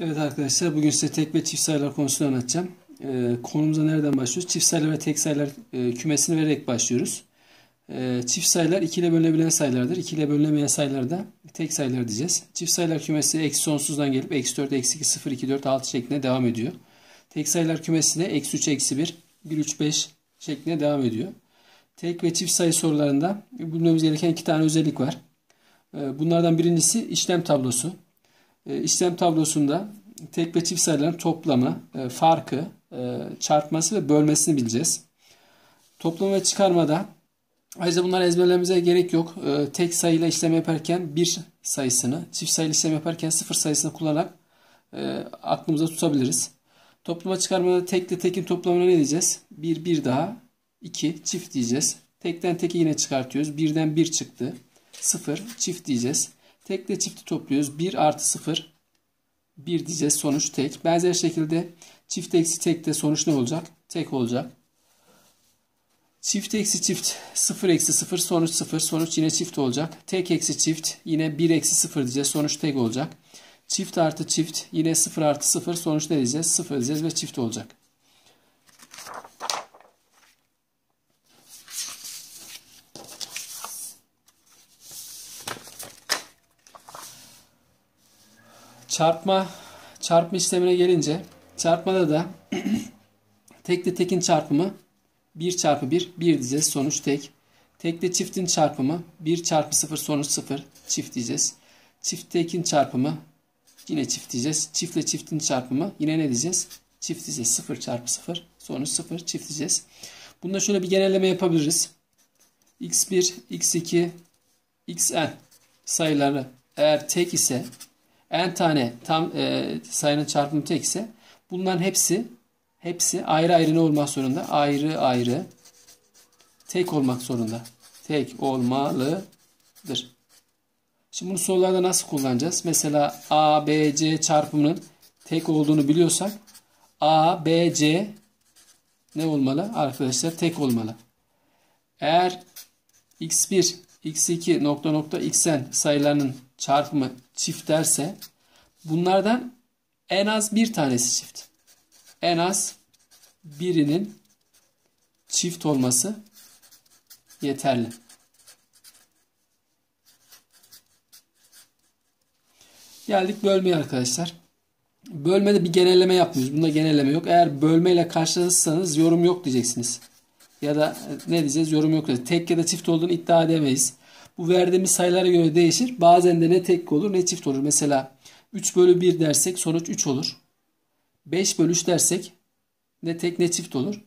Evet arkadaşlar bugün size tek ve çift sayılar konusunu anlatacağım. Ee, konumuza nereden başlıyoruz? Çift sayılar ve tek sayılar e, kümesini vererek başlıyoruz. Ee, çift sayılar 2 ile bölünebilen sayılardır. 2 ile bölünemeyen da tek sayılar diyeceğiz. Çift sayılar kümesi eksi sonsuzdan gelip eksi 4, eksi 2, 0, 2, 4, 6 şeklinde devam ediyor. Tek sayılar kümesi de eksi 3, eksi 1, 1, 3, 5 şeklinde devam ediyor. Tek ve çift sayı sorularında bilmemiz gereken iki tane özellik var. Ee, bunlardan birincisi işlem tablosu. E, işlem tablosunda tek ve çift sayıların toplamı, e, farkı, e, çarpması ve bölmesini bileceğiz. Toplama ve çıkarmada ayrıca bunları ezberlememize gerek yok. Tek sayıyla işlem yaparken bir sayısını, çift sayılı işlem yaparken sıfır sayısını kullanarak aklımıza tutabiliriz. Toplama çıkarmada tekle tekin toplamına ne diyeceğiz? Bir bir daha, iki çift diyeceğiz. Tekten teki yine çıkartıyoruz. Birden bir çıktı. Sıfır çift diyeceğiz. Tekle çifti topluyoruz. 1 artı 0. 1 diyeceğiz sonuç tek. Benzer şekilde çift eksi tek de sonuç ne olacak? Tek olacak. Çift eksi çift 0 eksi 0 sonuç 0 sonuç yine çift olacak. Tek eksi çift yine 1 eksi 0 diyeceğiz sonuç tek olacak. Çift artı çift yine 0 artı 0 sonuç ne diyeceğiz? 0 diyeceğiz ve çift olacak. Çarpma çarpma işlemine gelince çarpmada da tekli tekin çarpımı 1 çarpı 1 1 diyeceğiz sonuç tek. Tekli çiftin çarpımı 1 çarpı 0 sonuç 0 çift diyeceğiz. Çift tekin çarpımı yine çift diyeceğiz. Çiftle çiftin çarpımı yine ne diyeceğiz? Çift diyeceğiz 0 çarpı 0 sonuç 0 çift diyeceğiz. Bunda şöyle bir genelleme yapabiliriz. x1, x2, xn sayıları eğer tek ise n tane tam e, sayının çarpımı tek ise bunların hepsi hepsi ayrı ayrı ne olmak zorunda? Ayrı ayrı tek olmak zorunda. Tek olmalıdır. Şimdi bunu sorularda nasıl kullanacağız? Mesela A, B, C çarpımının tek olduğunu biliyorsak A, B, C ne olmalı? Arkadaşlar tek olmalı. Eğer x1, x2 nokta nokta xn sayılarının çarpımı çift derse bunlardan en az bir tanesi çift. En az birinin çift olması yeterli. Geldik bölmeye arkadaşlar. Bölmede bir genelleme yapmıyoruz. Bunda genelleme yok. Eğer bölmeyle karşılaşırsanız yorum yok diyeceksiniz. Ya da e, ne diyeceğiz? Yorum yok diyeceğiz. Tek ya da çift olduğunu iddia edemeyiz. Bu verdiğimiz sayılara göre değişir. Bazen de ne tek olur ne çift olur. Mesela 3 bölü 1 dersek sonuç 3 olur. 5 bölü 3 dersek ne tek ne çift olur.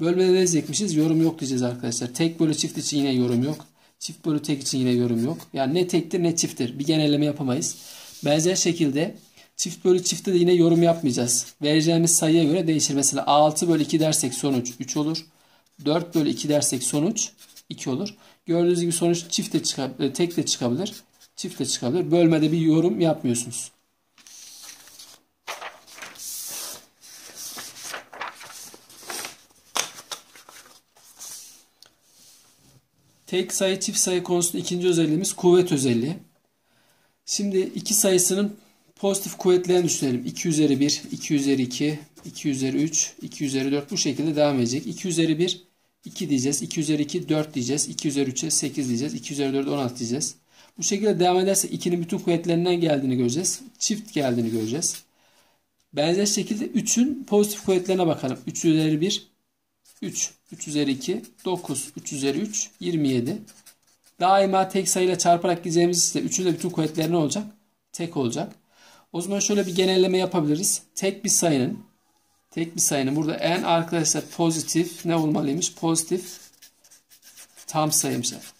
Bölmede ne diyecekmişiz? Yorum yok diyeceğiz arkadaşlar. Tek bölü çift için yine yorum yok. Çift bölü tek için yine yorum yok. Yani ne tektir ne çifttir. Bir genelleme yapamayız. Benzer şekilde çift bölü çiftte de yine yorum yapmayacağız. Vereceğimiz sayıya göre değişir. Mesela 6 bölü 2 dersek sonuç 3 olur. 4 bölü 2 dersek sonuç 2 olur. Gördüğünüz gibi sonuç çift de çıkabilir, e, tek de çıkabilir, çift de çıkabilir. Bölmede bir yorum yapmıyorsunuz. Tek sayı çift sayı konusunda ikinci özelliğimiz kuvvet özelliği. Şimdi iki sayısının pozitif kuvvetlerini düşünelim. 2 üzeri 1, 2 üzeri 2, 2 üzeri 3, 2 üzeri 4 bu şekilde devam edecek. 2 üzeri 1 2 diyeceğiz. 2 üzeri 2 4 diyeceğiz. 2 üzeri 3'e 8 diyeceğiz. 2 üzeri 4'e 16 diyeceğiz. Bu şekilde devam ederse 2'nin bütün kuvvetlerinden geldiğini göreceğiz. Çift geldiğini göreceğiz. Benzer şekilde 3'ün pozitif kuvvetlerine bakalım. 3 üzeri 1 3, 3 üzeri 2, 9, 3 üzeri 3, 27. Daima tek sayıyla çarparak gideceğimiz ise 3'ün de bütün kuvvetleri ne olacak? Tek olacak. O zaman şöyle bir genelleme yapabiliriz. Tek bir sayının Tek bir sayının burada n arkadaşlar pozitif ne olmalıymış? Pozitif tam sayıymışlar.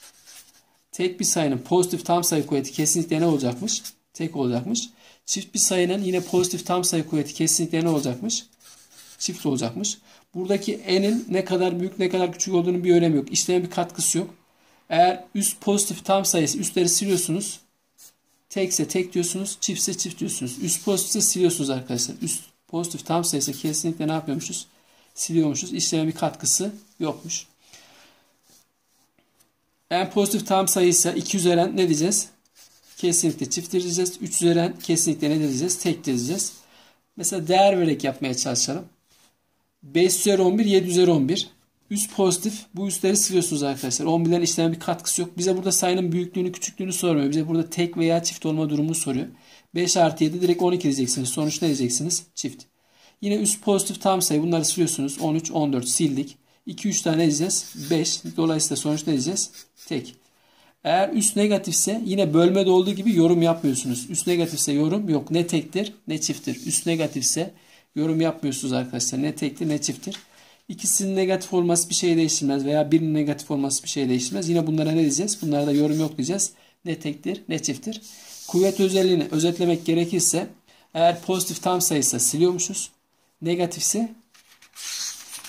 Tek bir sayının pozitif tam sayı kuvveti kesinlikle ne olacakmış? Tek olacakmış. Çift bir sayının yine pozitif tam sayı kuvveti kesinlikle ne olacakmış? Çift olacakmış. Buradaki n'in ne kadar büyük ne kadar küçük olduğunu bir önemi yok. İşleme bir katkısı yok. Eğer üst pozitif tam sayısı üstleri siliyorsunuz. Tekse tek diyorsunuz. Çiftse çift diyorsunuz. Üst pozitifse siliyorsunuz arkadaşlar. Üst pozitif tam sayısı kesinlikle ne yapıyormuşuz? Siliyormuşuz. İşleme bir katkısı yokmuş. En pozitif tam sayısı 2 üzeren ne diyeceğiz? Kesinlikle çift diyeceğiz. 3 üzeren kesinlikle ne diyeceğiz? Tek diyeceğiz. Mesela değer vererek yapmaya çalışalım. 5 üzeri 11, 7 üzeri 11. Üst pozitif. Bu üstleri siliyorsunuz arkadaşlar. 11'lerin işleme bir katkısı yok. Bize burada sayının büyüklüğünü, küçüklüğünü sormuyor. Bize burada tek veya çift olma durumunu soruyor. 5 artı 7 direkt 12 diyeceksiniz. Sonuç ne diyeceksiniz? Çift. Yine üst pozitif tam sayı bunları siliyorsunuz. 13, 14 sildik. 2, 3 tane diyeceğiz. 5. Dolayısıyla sonuç ne diyeceğiz? Tek. Eğer üst negatifse yine bölmede olduğu gibi yorum yapmıyorsunuz. Üst negatifse yorum yok. Ne tektir ne çifttir. Üst negatifse yorum yapmıyorsunuz arkadaşlar. Ne tektir ne çifttir. İkisinin negatif olması bir şey değiştirmez veya birinin negatif olması bir şey değiştirmez. Yine bunlara ne diyeceğiz? Bunlara da yorum yok diyeceğiz. Ne tektir ne çifttir. Kuvvet özelliğini özetlemek gerekirse eğer pozitif tam sayısı siliyormuşuz. Negatifse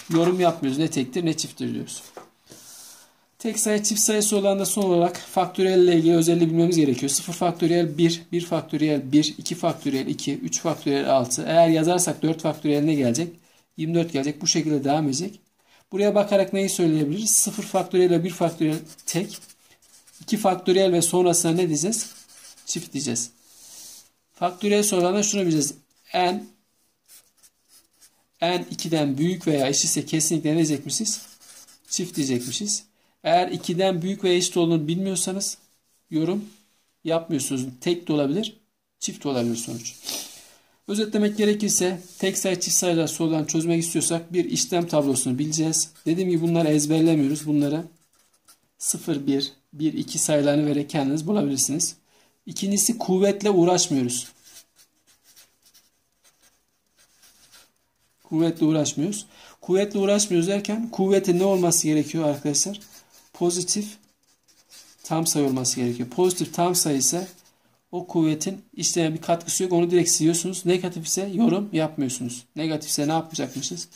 yorum yapmıyoruz. Ne tektir ne çifttir diyoruz. Tek sayı çift sayısı olan da son olarak faktöriyel ile ilgili özelliği bilmemiz gerekiyor. 0 faktöriyel 1, 1 faktöriyel 1, 2 faktöriyel 2, 3 faktöriyel 6. Eğer yazarsak 4 faktöriyel ne gelecek? 24 gelecek. Bu şekilde devam edecek. Buraya bakarak neyi söyleyebiliriz? 0 faktöriyel ile 1 faktöriyel tek. 2 faktöriyel ve sonrasında ne diyeceğiz? Çift diyeceğiz. Faktöriyel sorularına şunu bileceğiz. N n 2'den büyük veya eşitse kesinlikle ne diyecekmişiz? Çift diyecekmişiz. Eğer 2'den büyük veya eşit olduğunu bilmiyorsanız yorum yapmıyorsunuz. Tek de olabilir, çift de olabilir sonuç. Özetlemek gerekirse tek sayı çift sayılar sorularını çözmek istiyorsak bir işlem tablosunu bileceğiz. Dediğim gibi bunları ezberlemiyoruz. Bunları 0, 1, 1, 2 sayılarını vererek kendiniz bulabilirsiniz. İkincisi kuvvetle uğraşmıyoruz. Kuvvetle uğraşmıyoruz. Kuvvetle uğraşmıyoruz derken kuvvetin ne olması gerekiyor arkadaşlar? Pozitif tam sayı olması gerekiyor. Pozitif tam sayı ise o kuvvetin işleme bir katkısı yok. Onu direkt siliyorsunuz. Negatif ise yorum yapmıyorsunuz. Negatifse ne yapmayacakmışız?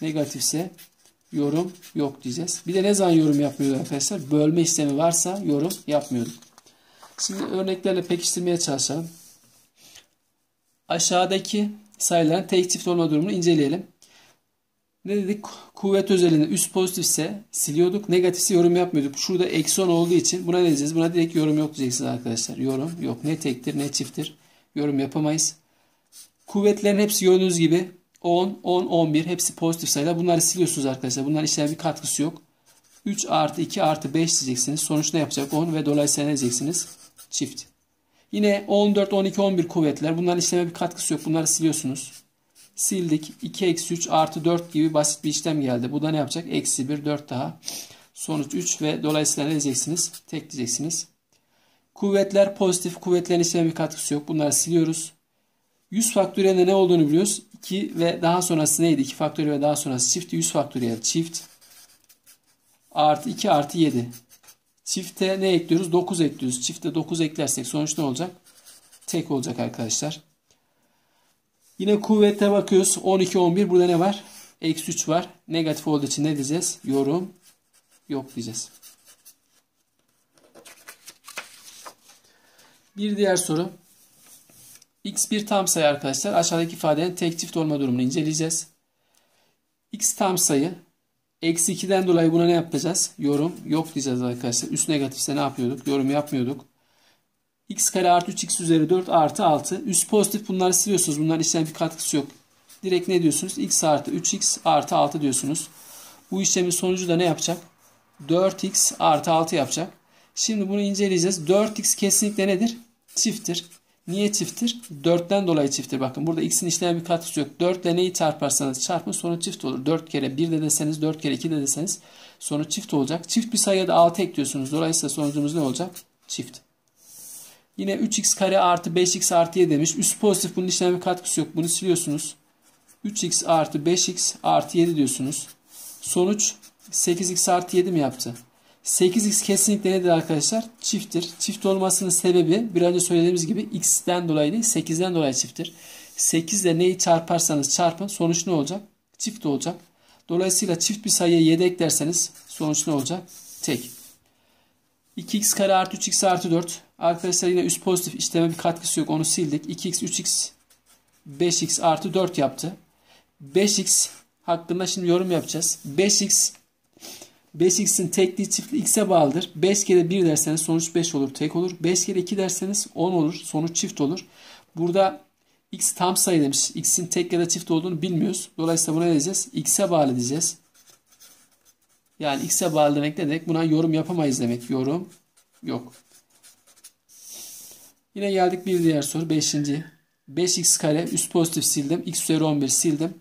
Negatifse yorum yok diyeceğiz. Bir de ne zaman yorum yapmıyoruz arkadaşlar? Bölme işlemi varsa yorum yapmıyoruz. Şimdi örneklerle pekiştirmeye çalışalım. Aşağıdaki sayıların tek çift olma durumunu inceleyelim. Ne dedik? Kuvvet özelinde üst pozitifse siliyorduk. Negatifse yorum yapmıyorduk. Şurada eksi 10 olduğu için buna ne diyeceğiz? Buna direkt yorum yok diyeceksiniz arkadaşlar. Yorum yok. Ne tektir ne çifttir. Yorum yapamayız. Kuvvetlerin hepsi gördüğünüz gibi 10, 10, 11 hepsi pozitif sayılar. Bunları siliyorsunuz arkadaşlar. Bunlar işlem bir katkısı yok. 3 artı 2 artı 5 diyeceksiniz. Sonuç ne yapacak? 10 ve dolayısıyla ne diyeceksiniz? Çift. Yine 14, 12, 11 kuvvetler. Bunların işleme bir katkısı yok. Bunları siliyorsunuz. Sildik. 2 eksi 3 artı 4 gibi basit bir işlem geldi. Bu da ne yapacak? Eksi 1, 4 daha. Sonuç 3 ve dolayısıyla ne diyeceksiniz? Tek diyeceksiniz. Kuvvetler pozitif. Kuvvetlerin işleme bir katkısı yok. Bunları siliyoruz. 100 faktöriyelinde ne olduğunu biliyoruz. 2 ve daha sonrası neydi? 2 faktöriyel ve daha sonrası çift. 100 faktöriyel çift. Artı 2 artı 7. Çifte ne ekliyoruz? 9 ekliyoruz. Çifte 9 eklersek sonuç ne olacak? Tek olacak arkadaşlar. Yine kuvvete bakıyoruz. 12, 11. Burada ne var? Eksi 3 var. Negatif olduğu için ne diyeceğiz? Yorum yok diyeceğiz. Bir diğer soru. X bir tam sayı arkadaşlar. Aşağıdaki ifadenin tek çift olma durumunu inceleyeceğiz. X tam sayı Eksi 2'den dolayı buna ne yapacağız? Yorum yok diyeceğiz arkadaşlar. Üst negatifse ne yapıyorduk? Yorum yapmıyorduk. X kare artı 3x üzeri 4 artı 6. Üst pozitif bunları siliyorsunuz. Bunların işlem bir katkısı yok. Direkt ne diyorsunuz? X artı 3x artı 6 diyorsunuz. Bu işlemin sonucu da ne yapacak? 4x artı 6 yapacak. Şimdi bunu inceleyeceğiz. 4x kesinlikle nedir? Çifttir. Niye çifttir? 4'ten dolayı çifttir. Bakın burada x'in işleme bir katkısı yok. 4 ile neyi çarparsanız çarpın sonra çift olur. 4 kere 1 de deseniz 4 kere 2 de deseniz sonuç çift olacak. Çift bir sayıya da 6 ekliyorsunuz. Dolayısıyla sonucumuz ne olacak? Çift. Yine 3x kare artı 5x artı 7 demiş. Üst pozitif bunun işleme bir katkısı yok. Bunu siliyorsunuz. 3x artı 5x artı 7 diyorsunuz. Sonuç 8x artı 7 mi yaptı? 8x kesinlikle nedir arkadaşlar? Çifttir. Çift olmasının sebebi bir önce söylediğimiz gibi x'ten dolayı değil 8'den dolayı çifttir. 8 ile neyi çarparsanız çarpın sonuç ne olacak? Çift olacak. Dolayısıyla çift bir sayıya 7 eklerseniz sonuç ne olacak? Tek. 2x kare artı 3x artı 4. Arkadaşlar yine üst pozitif işleme bir katkısı yok onu sildik. 2x 3x 5x artı 4 yaptı. 5x hakkında şimdi yorum yapacağız. 5x 5x'in tekliği çiftli x'e bağlıdır. 5 kere 1 derseniz sonuç 5 olur tek olur. 5 kere 2 derseniz 10 olur sonuç çift olur. Burada x tam sayı demiş. x'in tek ya da çift olduğunu bilmiyoruz. Dolayısıyla buna ne diyeceğiz? x'e bağlı diyeceğiz. Yani x'e bağlı demek ne demek? Buna yorum yapamayız demek. Yorum yok. Yine geldik bir diğer soru. 5. 5x kare üst pozitif sildim. x üzeri 11 sildim.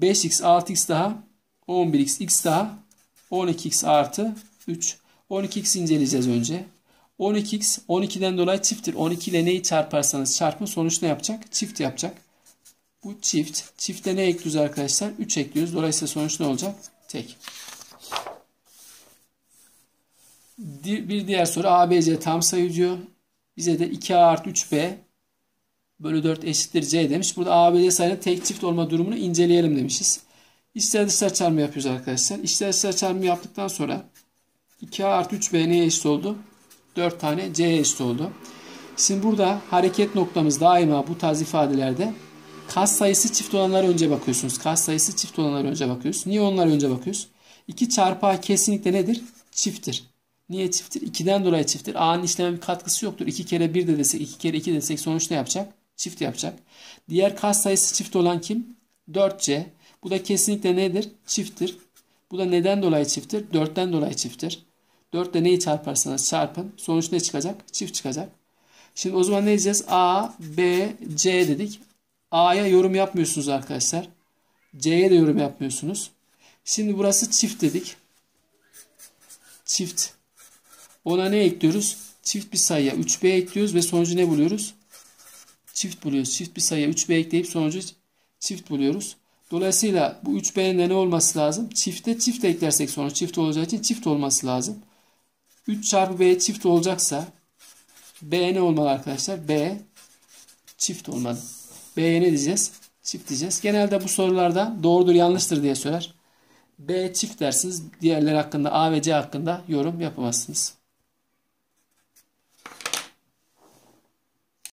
5x 6x daha 11x x daha 12x artı 3. 12x inceleyeceğiz önce. 12x 12'den dolayı çifttir. 12 ile neyi çarparsanız çarpın sonuç ne yapacak? Çift yapacak. Bu çift. Çifte ne ekliyoruz arkadaşlar? 3 ekliyoruz. Dolayısıyla sonuç ne olacak? Tek. Bir diğer soru ABC tam sayı diyor. Bize de 2A artı 3B bölü 4 eşittir C demiş. Burada ABC sayının tek çift olma durumunu inceleyelim demişiz. İster ister çarpımı yapıyoruz arkadaşlar. İster ister çarpımı yaptıktan sonra 2A artı 3B neye eşit oldu? 4 tane C'ye eşit oldu. Şimdi burada hareket noktamız daima bu tarz ifadelerde kas sayısı çift olanlara önce bakıyorsunuz. Kas sayısı çift olanlara önce bakıyoruz. Niye onlara önce bakıyoruz? 2 çarpı A kesinlikle nedir? Çifttir. Niye çifttir? 2'den dolayı çifttir. A'nın işleme bir katkısı yoktur. 2 kere 1 de desek, 2 kere 2 de desek sonuç ne yapacak? Çift yapacak. Diğer kas sayısı çift olan kim? 4C. Bu da kesinlikle nedir? Çifttir. Bu da neden dolayı çifttir? Dörtten dolayı çifttir. 4 neyi çarparsanız çarpın. Sonuç ne çıkacak? Çift çıkacak. Şimdi o zaman ne diyeceğiz? A, B, C dedik. A'ya yorum yapmıyorsunuz arkadaşlar. C'ye de yorum yapmıyorsunuz. Şimdi burası çift dedik. Çift. Ona ne ekliyoruz? Çift bir sayıya 3B ekliyoruz ve sonucu ne buluyoruz? Çift buluyoruz. Çift bir sayıya 3B ekleyip sonucu çift buluyoruz. Dolayısıyla bu 3 B'nin de ne olması lazım? Çifte çift eklersek sonra çift olacağı için çift olması lazım. 3 çarpı B çift olacaksa B ne olmalı arkadaşlar? B çift olmalı. B'ye ne diyeceğiz? Çift diyeceğiz. Genelde bu sorularda doğrudur yanlıştır diye söyler. B çift dersiniz. Diğerleri hakkında A ve C hakkında yorum yapamazsınız.